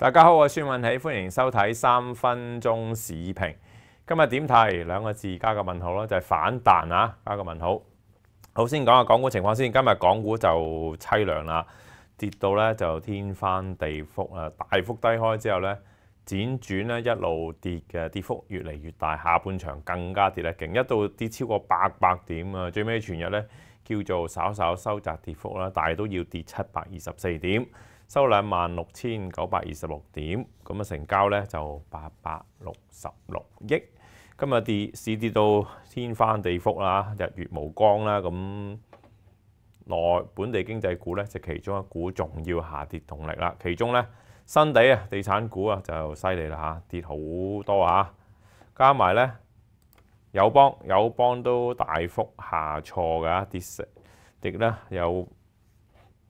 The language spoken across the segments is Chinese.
大家好，我系孙运喜，欢迎收睇三分钟市评。今日点睇两个字加个问号咯，就系反弹啊，加个问号。好先讲下港股情况先，今日港股就凄凉啦，跌到咧就天翻地覆啊！大幅低开之后咧，辗转咧一路跌嘅，跌幅越嚟越大，下半场更加跌得劲，一度跌超过八百点啊！最尾全日咧叫做稍稍收窄跌幅啦，但系都要跌七百二十四点。收兩萬六千九百二十六點，咁啊成交咧就八百六十六億。今日跌市跌到天翻地覆啦，日月無光啦。咁內本地經濟股咧就其中一股重要下跌動力啦。其中咧新地啊，地產股啊就犀利啦跌好多啊。加埋咧友邦，友邦都大幅下挫㗎，跌成跌呢，有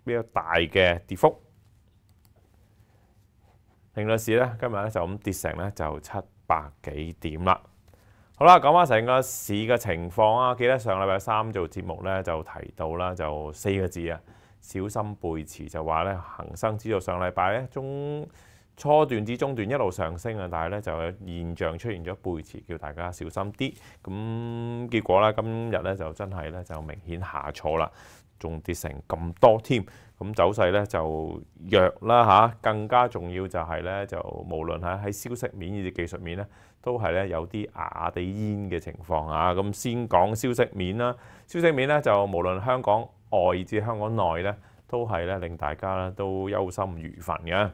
比較大嘅跌幅。令到市咧，今日咧就咁跌成咧就七百幾點啦。好啦，講翻成個市嘅情況啊，記得上禮拜三做節目咧就提到啦，就四個字啊，小心背持，就話咧恒生指道上禮拜咧中。初段至中段一路上升啊，但係咧就有現象出現咗背持，叫大家小心啲。咁結果咧，今日咧就真係咧就明顯下挫啦，仲跌成咁多添。咁走勢咧就弱啦嚇，更加重要就係咧就無論喺喺消息面以至技術面咧，都係咧有啲牙地煙嘅情況啊。咁先講消息面啦，消息面咧就無論香港外至香港內咧，都係咧令大家咧都憂心如焚嘅。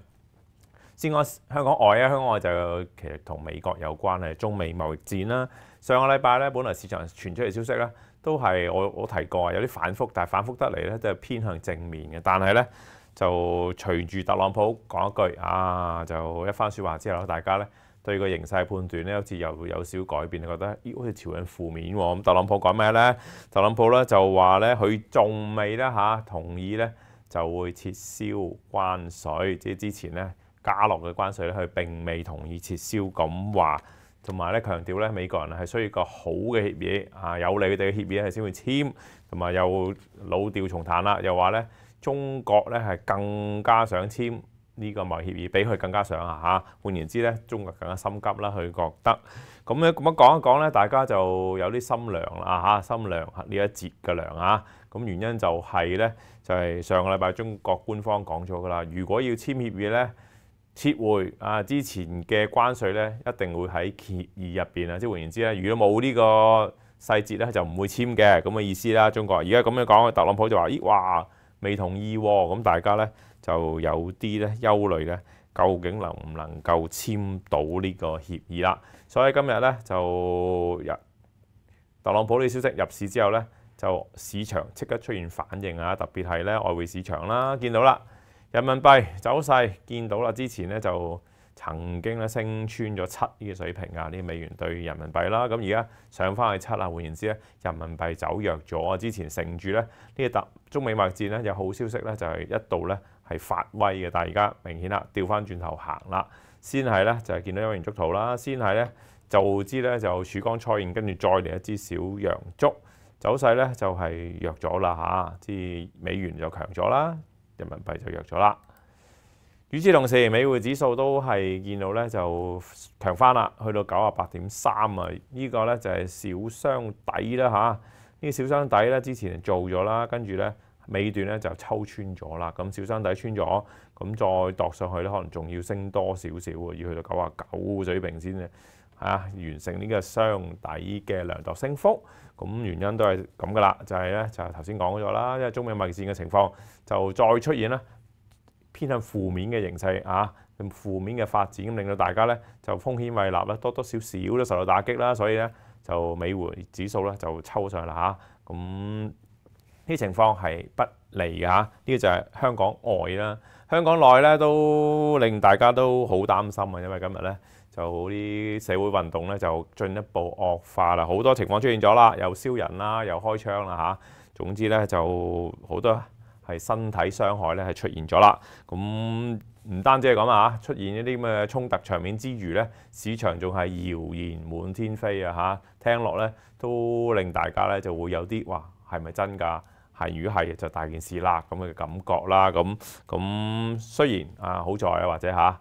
先講香港外啊，香港外就其實同美國有關嘅中美貿易戰啦。上個禮拜咧，本來市場傳出嚟消息咧，都係我我提過有啲反覆，但係反覆得嚟咧都係偏向正面嘅。但係咧就隨住特朗普講一句啊，就一番説話之後大家咧對個形勢判斷咧好似又有少改變，覺得咦好似朝向負面喎。咁特朗普講咩咧？特朗普咧就話咧佢仲未咧嚇同意咧就會撤銷關稅，即係之前咧。加落嘅關税咧，佢並未同意撤銷咁話，同埋咧強調咧，美國人係需要個好嘅協議啊，有利佢哋嘅協議係先會簽，同埋又老調重彈啦，又話咧中國咧係更加想簽呢個某協議，比佢更加想啊嚇。換言之咧，中國更加心急啦，佢覺得咁咧咁一講一講咧，大家就有啲心涼啦嚇，心涼呢一節嘅涼啊。咁原因就係咧就係上個禮拜中國官方講咗噶啦，如果要簽協議咧。撤回啊之前嘅關税咧，一定會喺協議入邊啊！即換言之咧，如果冇呢個細節咧，就唔會簽嘅咁嘅意思啦。中國而家咁樣講，特朗普就話：咦，哇，未同意喎！咁大家咧就有啲咧憂慮咧，究竟能唔能夠簽到呢個協議啦？所以今日咧就入特朗普呢消息入市之後咧，就市場即刻出現反應啊！特別係咧外匯市場啦，見到啦。人民幣走勢見到啦，之前咧就曾經咧升穿咗七呢個水平啊，呢美元對人民幣啦，咁而家上翻去七啦。換言之咧，人民幣走弱咗。之前乘住咧呢個特中美貿戰咧有好消息咧，就係一度咧係發威嘅，但係而家明顯啦，調翻轉頭行啦，先係咧就係見到陰陽足圖啦，先係咧就知咧就曙光初現，跟住再嚟一支小陽竹走勢咧就係弱咗啦嚇，即係美元就強咗啦。人民幣就弱咗啦。與此同時，美匯指數都係見到咧就強翻啦，去到九啊八點三啊。呢個咧就係小箱底啦嚇。呢個小箱底咧之前做咗啦，跟住咧尾段咧就抽穿咗啦。咁小箱底穿咗，咁再度上去咧可能仲要升多少少啊，要去到九啊九水平先嘅。啊，完成呢個雙底嘅量度升幅，咁原因都係咁噶啦，就係咧就係頭先講咗啦，因為中美易戰嘅情況就再出現啦，偏向負面嘅形勢啊，負面嘅發展令到大家咧就風險為立咧多多少少都受到打擊啦，所以咧就美匯指數咧就抽上啦嚇，咁呢啲情況係不利嘅嚇，呢個就係香港外啦，香港內咧都令大家都好擔心啊，因為今日咧。就啲社會運動咧就進一步惡化啦，好多情況出現咗啦，又燒人啦，又開槍啦嚇。總之咧就好多係身體傷害咧係出現咗啦。咁唔單止係咁啊出現一啲咁嘅衝突場面之餘咧，市場仲係謠言滿天飛啊嚇。聽落咧都令大家咧就會有啲哇係咪真㗎？係如果係就大件事啦咁嘅感覺啦。咁咁雖然啊好在啊或者嚇。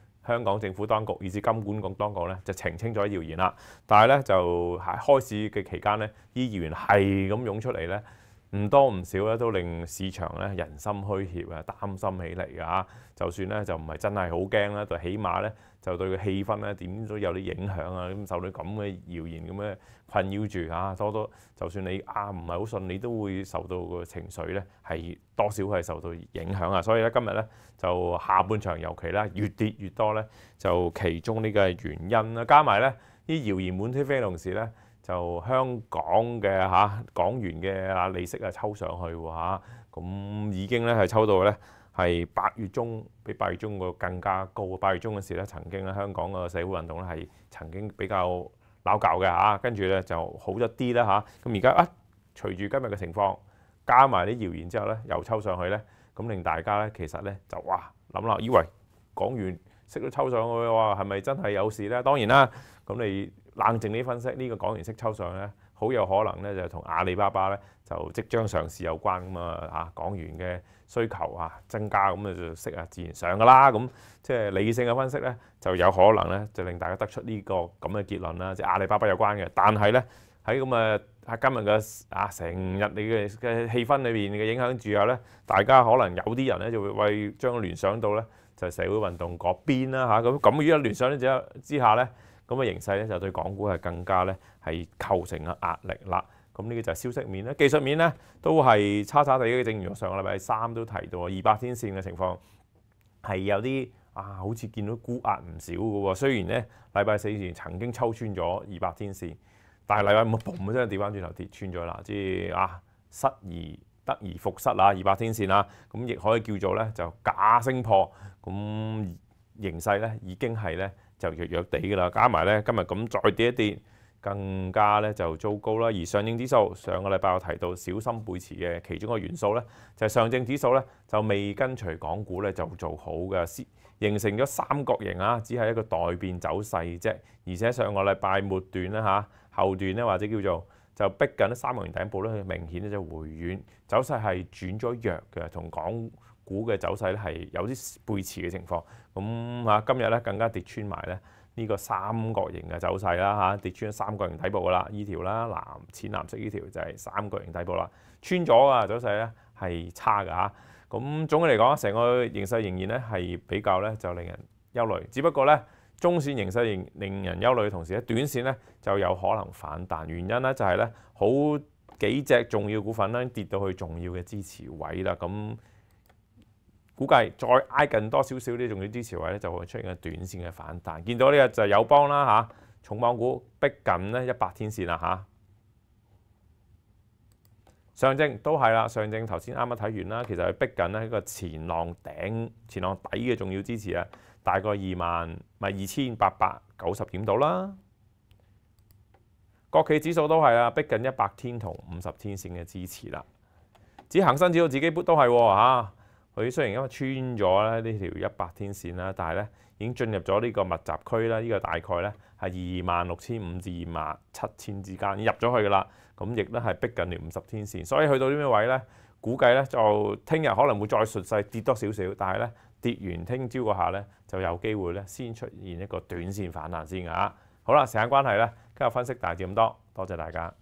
香港政府當局以至金管局當局咧就澄清咗謠言啦，但係咧就喺開市嘅期間咧，啲謠言係咁湧出嚟咧。唔多唔少咧，都令市場咧人心虛怯啊，擔心起嚟㗎。就算咧就唔係真係好驚啦，就起碼咧就對個氣氛咧點都有啲影響啊。咁受到咁嘅謠言咁嘅困擾住啊，多多就算你啊唔係好信，你都會受到個情緒咧係多少係受到影響啊。所以咧今日咧就下半場尤其啦，越跌越多咧，就其中呢個原因啦，加埋咧啲謠言滿天飛同時咧。就香港嘅嚇港元嘅啊利息啊抽上去喎嚇，咁已經咧係抽到咧係八月中比八月中個更加高。八月中嘅時咧，曾經咧香港個社會運動咧係曾經比較鬧交嘅嚇，跟住咧就好咗啲啦嚇。咁而家啊，隨住今日嘅情況，加埋啲謠言之後咧，又抽上去咧，咁令大家咧其實咧就哇諗啦，以為港元息都抽上去喎，係咪真係有事咧？當然啦，咁你。冷靜啲分析，呢個港元式抽上咧，好有可能咧就同阿里巴巴咧就即將上市有關咁啊！嚇，港元嘅需求啊增加，咁啊就息啊自然上噶啦。咁即係理性嘅分析咧，就有可能咧就令大家得出呢個咁嘅結論啦，即係阿里巴巴有關嘅。但係咧喺咁啊今日嘅啊成日你嘅嘅氣氛裏邊嘅影響之下咧，大家可能有啲人咧就會將聯想到咧就社會運動嗰邊啦嚇。咁咁一聯想咧之下咧。咁嘅形勢咧，就對港股係更加咧係構成嘅壓力啦。咁呢個就係消息面啦，技術面咧都係差差地嘅。正如我上個禮拜三都提到，二百天線嘅情況係有啲啊，好似見到估壓唔少嘅喎。雖然咧禮拜四之前曾經抽穿咗二百天線，但係禮拜五嘣咁真係掉翻轉頭跌穿咗啦，即係啊失而得而復失啊，二百天線啦，咁亦可以叫做咧就假升破。咁形勢咧已經係咧。就弱弱地㗎啦，加埋咧今日咁再跌一跌，更加咧就糟糕啦。而上證指數上個禮拜我提到小心背持嘅其中一個元素咧，就係上證指數咧就未跟隨港股咧就做好嘅，形成咗三角形啊，只係一個待變走勢啫。而且上個禮拜末段啦嚇，後段咧或者叫做。就逼緊三角形底部咧，明顯咧就回軟，走勢係轉咗弱嘅，同港股嘅走勢咧係有啲背馳嘅情況。咁嚇今日咧更加跌穿埋咧呢個三角形嘅走勢啦嚇，跌穿三角形底部噶啦，呢條啦藍淺藍色呢條就係三角形底部啦，穿咗啊走勢咧係差嘅咁總嘅嚟講，成個形勢仍然咧係比較咧就令人憂慮，只不過咧。中線形勢令令人憂慮嘅同時咧，短線咧就有可能反彈，原因咧就係咧好幾隻重要股份咧跌到去重要嘅支持位啦，咁估計再挨近多少少啲重要支持位咧，就會出現嘅短線嘅反彈。見到呢個就友邦啦嚇，重磅股逼近咧一百天線啦嚇。上證都係啦，上證頭先啱啱睇完啦，其實佢逼緊咧喺個前浪頂、前浪底嘅重要支持啊，大概二萬咪二千八百九十點到啦。國企指數都係啊，逼緊一百天同五十天線嘅支持啦。只行生指數自己都係喎嚇，佢雖然因為穿咗咧呢條一百天線啦，但係咧。已經進入咗呢個密集區啦，呢個大概咧係二萬六千五至二萬七千之間入咗去噶啦，咁亦都係逼近你五十天線，所以去到呢啲位咧，估計咧就聽日可能會再縮細跌多少少，但係咧跌完聽朝嗰下咧就有機會咧先出現一個短線反彈先㗎。好啦，時間關係咧，今日分析大致咁多，多謝大家。